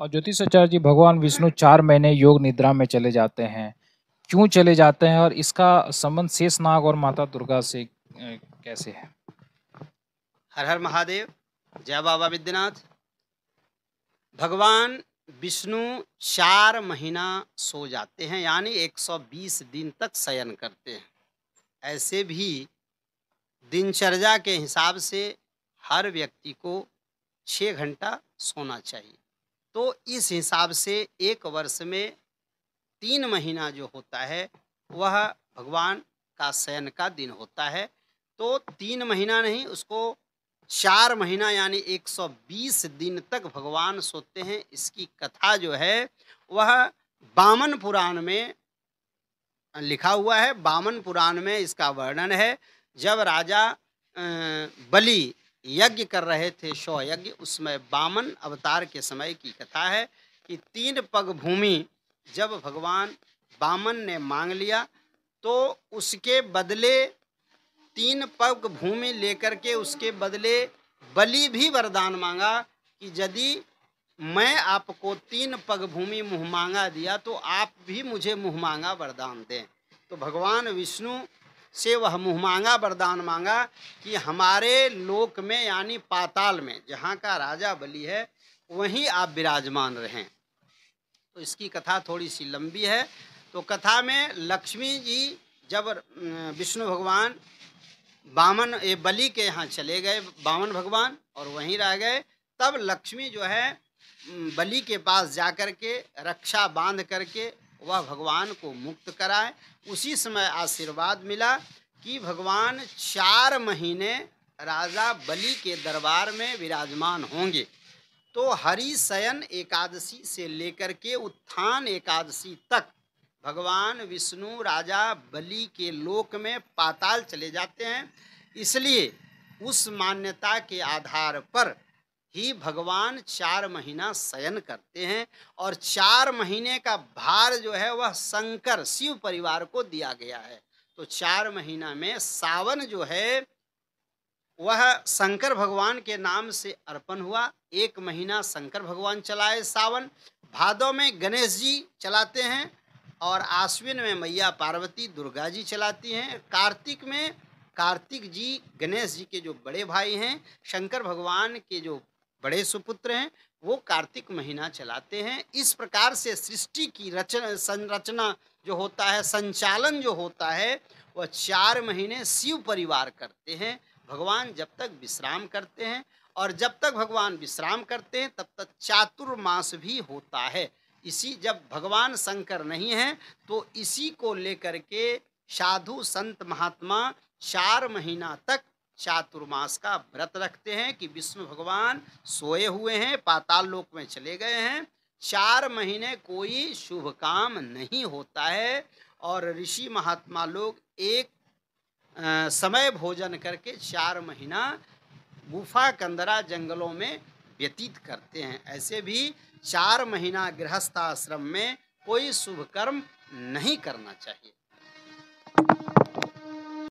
और ज्योतिषाचार्य जी भगवान विष्णु चार महीने योग निद्रा में चले जाते हैं क्यों चले जाते हैं और इसका संबंध शेष नाग और माता दुर्गा से कैसे है हर हर महादेव जय बाबा विद्यनाथ भगवान विष्णु चार महीना सो जाते हैं यानी 120 दिन तक शयन करते हैं ऐसे भी दिनचर्या के हिसाब से हर व्यक्ति को छः घंटा सोना चाहिए तो इस हिसाब से एक वर्ष में तीन महीना जो होता है वह भगवान का शयन का दिन होता है तो तीन महीना नहीं उसको चार महीना यानी 120 दिन तक भगवान सोते हैं इसकी कथा जो है वह बामन पुराण में लिखा हुआ है बामन पुराण में इसका वर्णन है जब राजा बलि यज्ञ कर रहे थे शो यज्ञ उसमें बामन अवतार के समय की कथा है कि तीन पग भूमि जब भगवान बामन ने मांग लिया तो उसके बदले तीन पग भूमि लेकर के उसके बदले बलि भी वरदान मांगा कि यदि मैं आपको तीन पग भूमि मुँह मांगा दिया तो आप भी मुझे मुँह मांगा वरदान दें तो भगवान विष्णु से वह मुँह मांगा वरदान मांगा कि हमारे लोक में यानी पाताल में जहाँ का राजा बलि है वहीं आप विराजमान रहें तो इसकी कथा थोड़ी सी लंबी है तो कथा में लक्ष्मी जी जब विष्णु भगवान बामन ये बलि के यहाँ चले गए बामन भगवान और वहीं रह गए तब लक्ष्मी जो है बलि के पास जा कर के रक्षा बांध करके वह भगवान को मुक्त कराए उसी समय आशीर्वाद मिला कि भगवान चार महीने राजा बलि के दरबार में विराजमान होंगे तो हरि शयन एकादशी से लेकर के उत्थान एकादशी तक भगवान विष्णु राजा बलि के लोक में पाताल चले जाते हैं इसलिए उस मान्यता के आधार पर ही भगवान चार महीना शयन करते हैं और चार महीने का भार जो है वह शंकर शिव परिवार को दिया गया है तो चार महीना में सावन जो है वह शंकर भगवान के नाम से अर्पण हुआ एक महीना शंकर भगवान चलाए सावन भादों में गणेश जी चलाते हैं और आश्विन में मैया पार्वती दुर्गा जी चलाती हैं कार्तिक में कार्तिक जी गणेश जी के जो बड़े भाई हैं शंकर भगवान के जो बड़े सुपुत्र हैं वो कार्तिक महीना चलाते हैं इस प्रकार से सृष्टि की रचना संरचना जो होता है संचालन जो होता है वह चार महीने शिव परिवार करते हैं भगवान जब तक विश्राम करते हैं और जब तक भगवान विश्राम करते हैं तब तक चातुर्मास भी होता है इसी जब भगवान शंकर नहीं है तो इसी को लेकर के साधु संत महात्मा चार महीना तक चातुर्मास का व्रत रखते हैं कि विष्णु भगवान सोए हुए हैं पाताल लोक में चले गए हैं चार महीने कोई शुभ काम नहीं होता है और ऋषि महात्मा लोग एक आ, समय भोजन करके चार महीना गुफा कंदरा जंगलों में व्यतीत करते हैं ऐसे भी चार महीना गृहस्थ आश्रम में कोई शुभ कर्म नहीं करना चाहिए